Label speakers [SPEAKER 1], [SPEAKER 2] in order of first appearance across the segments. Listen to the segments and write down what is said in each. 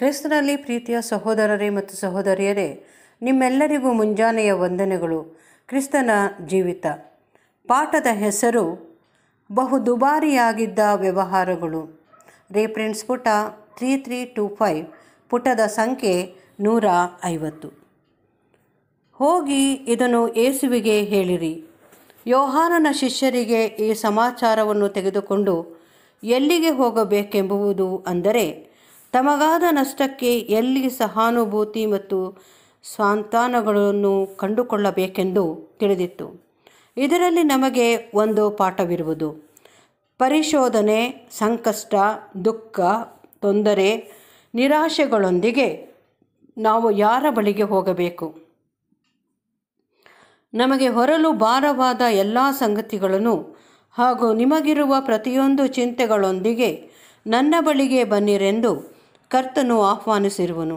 [SPEAKER 1] ಕ್ರಿಸ್ತನಲ್ಲಿ ಪ್ರೀತಿಯ ಸಹೋದರರೇ ಮತ್ತು ಸಹೋದರಿಯರೇ ನಿಮ್ಮೆಲ್ಲರಿಗೂ ಮುಂಜಾನೆಯ ವಂದನೆಗಳು ಕ್ರಿಸ್ತನ ಜೀವಿತ ಪಾಠದ ಹೆಸರು ಬಹು ದುಬಾರಿಯಾಗಿದ್ದ ವ್ಯವಹಾರಗಳು ರೇಫ್ರೆನ್ಸ್ ಪುಟ ತ್ರೀ ತ್ರೀ ಟೂ ಫೈವ್ ಪುಟದ ಸಂಖ್ಯೆ ನೂರ ಐವತ್ತು ಹೋಗಿ ಇದನ್ನು ಏಸುವಿಗೆ ಹೇಳಿರಿ ಯೋಹಾನನ ಶಿಷ್ಯರಿಗೆ ಈ ಸಮಾಚಾರವನ್ನು ತೆಗೆದುಕೊಂಡು ಎಲ್ಲಿಗೆ ಹೋಗಬೇಕೆಂಬುವುದು ಅಂದರೆ ತಮಗಾದ ನಷ್ಟಕ್ಕೆ ಎಲ್ಲಿ ಸಹಾನುಭೂತಿ ಮತ್ತು ಸಾಂತಾನಗಳನ್ನು ಕಂಡುಕೊಳ್ಳಬೇಕೆಂದು ತಿಳಿದಿತ್ತು ಇದರಲ್ಲಿ ನಮಗೆ ಒಂದು ಪಾಠವಿರುವುದು ಪರಿಶೋಧನೆ ಸಂಕಷ್ಟ ದುಃಖ ತೊಂದರೆ ನಿರಾಶೆಗಳೊಂದಿಗೆ ನಾವು ಯಾರ ಬಳಿಗೆ ಹೋಗಬೇಕು ನಮಗೆ ಹೊರಲು ಭಾರವಾದ ಎಲ್ಲ ಸಂಗತಿಗಳನ್ನು ಹಾಗೂ ನಿಮಗಿರುವ ಪ್ರತಿಯೊಂದು ಚಿಂತೆಗಳೊಂದಿಗೆ ನನ್ನ ಬಳಿಗೆ ಬನ್ನಿರೆಂದು ಕರ್ತನು ಆಹ್ವಾನಿಸಿರುವನು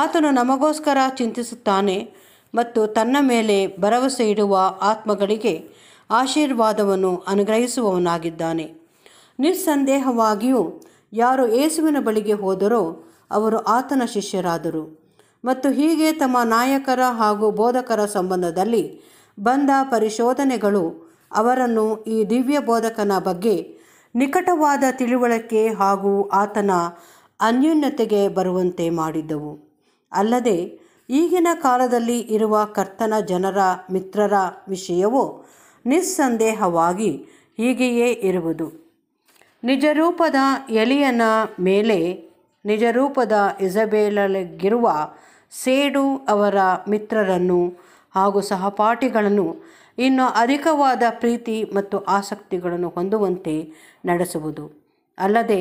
[SPEAKER 1] ಆತನು ನಮಗೋಸ್ಕರ ಚಿಂತಿಸುತ್ತಾನೆ ಮತ್ತು ತನ್ನ ಮೇಲೆ ಭರವಸೆ ಇಡುವ ಆತ್ಮಗಳಿಗೆ ಆಶೀರ್ವಾದವನ್ನು ಅನುಗ್ರಹಿಸುವವನಾಗಿದ್ದಾನೆ ನಿಸ್ಸಂದೇಹವಾಗಿಯೂ ಯಾರು ಏಸುವಿನ ಬಳಿಗೆ ಹೋದರೋ ಅವರು ಆತನ ಶಿಷ್ಯರಾದರು ಮತ್ತು ಹೀಗೆ ತಮ್ಮ ನಾಯಕರ ಹಾಗೂ ಬೋಧಕರ ಸಂಬಂಧದಲ್ಲಿ ಬಂದ ಪರಿಶೋಧನೆಗಳು ಅವರನ್ನು ಈ ದಿವ್ಯ ಬೋಧಕನ ಬಗ್ಗೆ ನಿಕಟವಾದ ತಿಳುವಳಿಕೆ ಹಾಗೂ ಆತನ ಅನ್ಯೂನ್ಯತೆಗೆ ಬರುವಂತೆ ಮಾಡಿದ್ದವು ಅಲ್ಲದೆ ಈಗಿನ ಕಾಲದಲ್ಲಿ ಇರುವ ಕರ್ತನ ಜನರ ಮಿತ್ರರ ವಿಷಯವು ನಿಸ್ಸಂದೇಹವಾಗಿ ಹೀಗೆಯೇ ಇರುವುದು ನಿಜರೂಪದ ಎಲಿಯನ ಮೇಲೆ ನಿಜರೂಪದ ಇಜಬೇಲಗಿರುವ ಸೇಡು ಅವರ ಮಿತ್ರರನ್ನು ಹಾಗೂ ಸಹಪಾಠಿಗಳನ್ನು ಇನ್ನು ಅಧಿಕವಾದ ಪ್ರೀತಿ ಮತ್ತು ಆಸಕ್ತಿಗಳನ್ನು ಹೊಂದುವಂತೆ ನಡೆಸುವುದು ಅಲ್ಲದೆ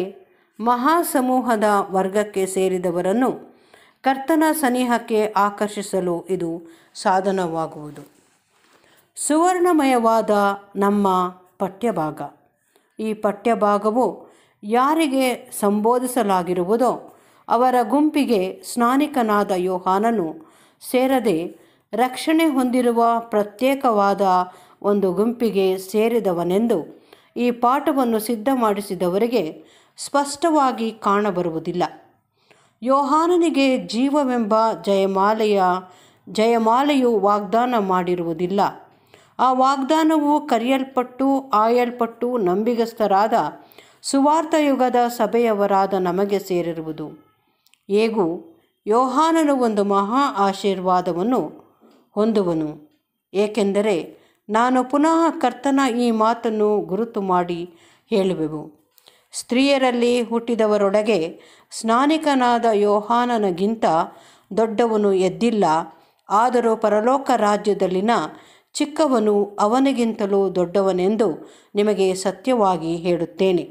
[SPEAKER 1] ಮಹಾಸಮೂಹದ ವರ್ಗಕ್ಕೆ ಸೇರಿದವರನ್ನು ಕರ್ತನ ಸನಿಹಕ್ಕೆ ಆಕರ್ಷಿಸಲು ಇದು ಸಾಧನವಾಗುವುದು ಸುವರ್ಣಮಯವಾದ ನಮ್ಮ ಪಠ್ಯಭಾಗ ಈ ಪಠ್ಯಭಾಗವು ಯಾರಿಗೆ ಸಂಬೋಧಿಸಲಾಗಿರುವುದೋ ಅವರ ಗುಂಪಿಗೆ ಸ್ನಾನಿಕನಾದ ಯೋಹಾನನು ಸೇರದೆ ರಕ್ಷಣೆ ಹೊಂದಿರುವ ಪ್ರತ್ಯೇಕವಾದ ಒಂದು ಗುಂಪಿಗೆ ಸೇರಿದವನೆಂದು ಈ ಪಾಠವನ್ನು ಸಿದ್ಧ ಮಾಡಿಸಿದವರಿಗೆ ಸ್ಪಷ್ಟವಾಗಿ ಕಾಣಬರುವುದಿಲ್ಲ ಯೋಹಾನನಿಗೆ ಜೀವವೆಂಬ ಜಯಮಾಲೆಯ ಜಯಮಾಲೆಯು ವಾಗ್ದಾನ ಮಾಡಿರುವುದಿಲ್ಲ ಆ ವಾಗ್ದಾನವು ಕರೆಯಲ್ಪಟ್ಟು ಆಯಲ್ಪಟ್ಟು ನಂಬಿಗಸ್ಥರಾದ ಸುವಾರ್ಥ ಯುಗದ ಸಭೆಯವರಾದ ನಮಗೆ ಸೇರಿರುವುದು ಹೇಗೂ ಯೋಹಾನನು ಒಂದು ಮಹಾ ಆಶೀರ್ವಾದವನ್ನು ಹೊಂದುವನು ಏಕೆಂದರೆ ನಾನು ಪುನಃ ಕರ್ತನ ಈ ಮಾತನ್ನು ಗುರುತು ಮಾಡಿ ಹೇಳುವೆವು ಸ್ತ್ರೀಯರಲ್ಲಿ ಹುಟ್ಟಿದವರೊಡಗೆ ಸ್ನಾನಿಕನಾದ ಯೋಹಾನನಗಿಂತ ದೊಡ್ಡವನು ಎದ್ದಿಲ್ಲ ಆದರೂ ಪರಲೋಕ ರಾಜ್ಯದಲ್ಲಿನ ಚಿಕ್ಕವನು ಅವನಿಗಿಂತಲೂ ದೊಡ್ಡವನೆಂದು ನಿಮಗೆ ಸತ್ಯವಾಗಿ ಹೇಳುತ್ತೇನೆ